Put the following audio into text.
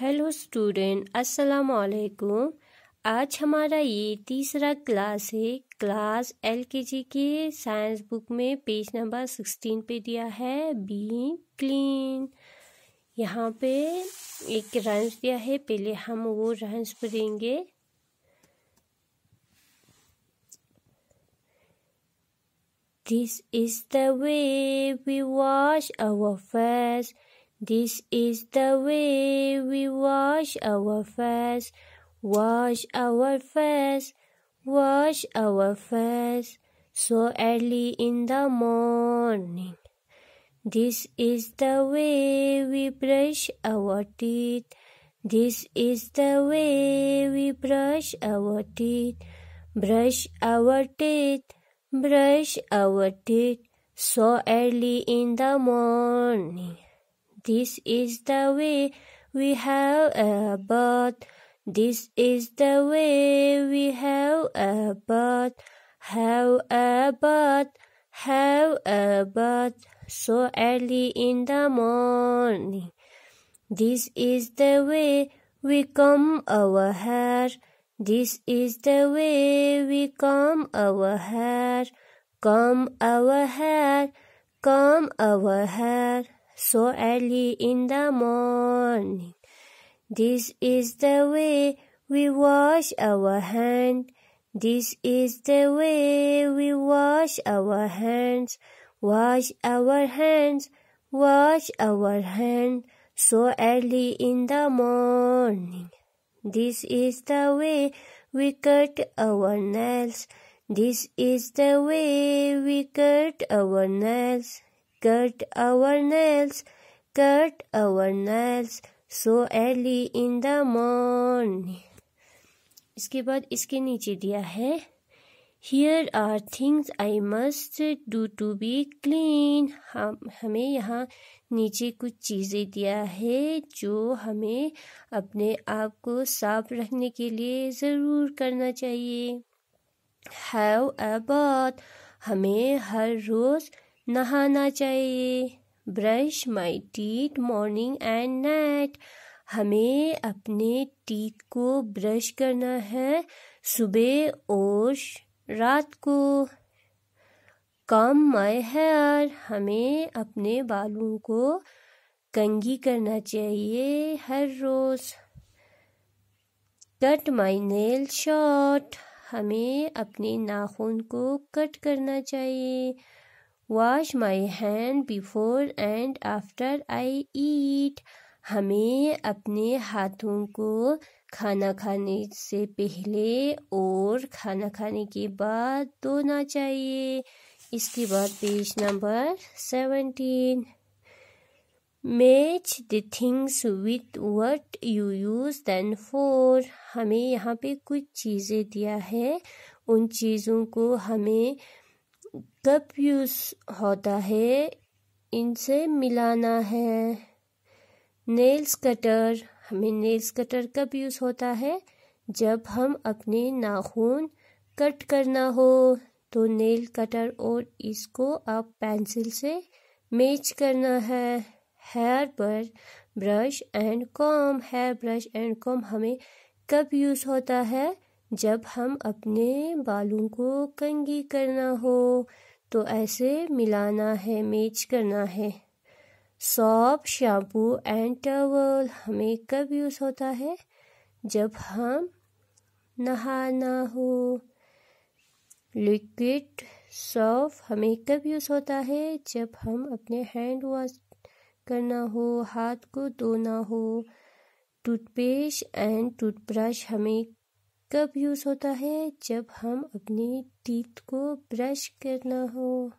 Hello student अस्सलाम वालेकुम आज हमारा ये तीसरा क्लास है क्लास एलकेजी के साइंस बुक में पेज नंबर सिक्सटीन पे दिया है बी क्लीन यहाँ पे एक रंस दिया है पहले हम वो रंस पढ़ेंगे this is the way we wash our face. This is the way we wash our face, wash our face, wash our face, so early in the morning. This is the way we brush our teeth, this is the way we brush our teeth, brush our teeth, brush our teeth, so early in the morning. This is the way we have a bird. This is the way we have a bird. Have a bird. Have a bird. So early in the morning. This is the way we comb our hair. This is the way we comb our hair. Comb our hair. Comb our hair so early in the morning. This is the way we wash our hands. This is the way we wash our hands. Wash our hands, wash our hands so early in the morning. This is the way we cut our nails. This is the way we cut our nails. cut our nails, cut our nails so early in the morning. इसके बाद इसके नीचे दिया है here are things I must do to be clean हम हमें यहाँ नीचे कुछ चीज़ें दिया है जो हमें अपने आप को साफ रखने के लिए ज़रूर करना चाहिए हैव अ बाथ हमें हर रोज़ नहाना चाहिए brush my teeth morning and night हमें अपने टीथ को ब्रश करना है सुबह और रात को कम माई हेयर हमें अपने बालों को कंगी करना चाहिए हर रोज़ कट माई नेल शॉर्ट हमें अपने नाखून को कट करना चाहिए wash my hand before and after I eat हमें अपने हाथों को खाना खाने से पहले और खाना खाने के बाद धोना चाहिए इसके बाद page number seventeen match the things with what you use them for हमें यहाँ पे कुछ चीज़ें दिया है उन चीज़ों को हमें कब यूज़ होता है इनसे मिलाना है नेल्स कटर हमें नेल्स कटर कब यूज़ होता है जब हम अपने नाखून कट करना हो तो नेल कटर और इसको आप पेंसिल से मैच करना है हेयर पर brush and comb hair brush and comb हमें कब यूज़ होता है जब हम अपने बालों को कंगी करना हो तो ऐसे मिलाना है मेच करना है सॉप शैम्पू एंड टवल हमें कब यूज़ होता है जब हम नहाना हो लिक्विड सॉप हमें कब यूज़ होता है जब हम अपने हैंड वॉश करना हो हाथ को धोना हो टूथपेस्ट एंड टूथब्रश हमें कब यूज़ होता है जब हम अपनी टीथ को ब्रश करना हो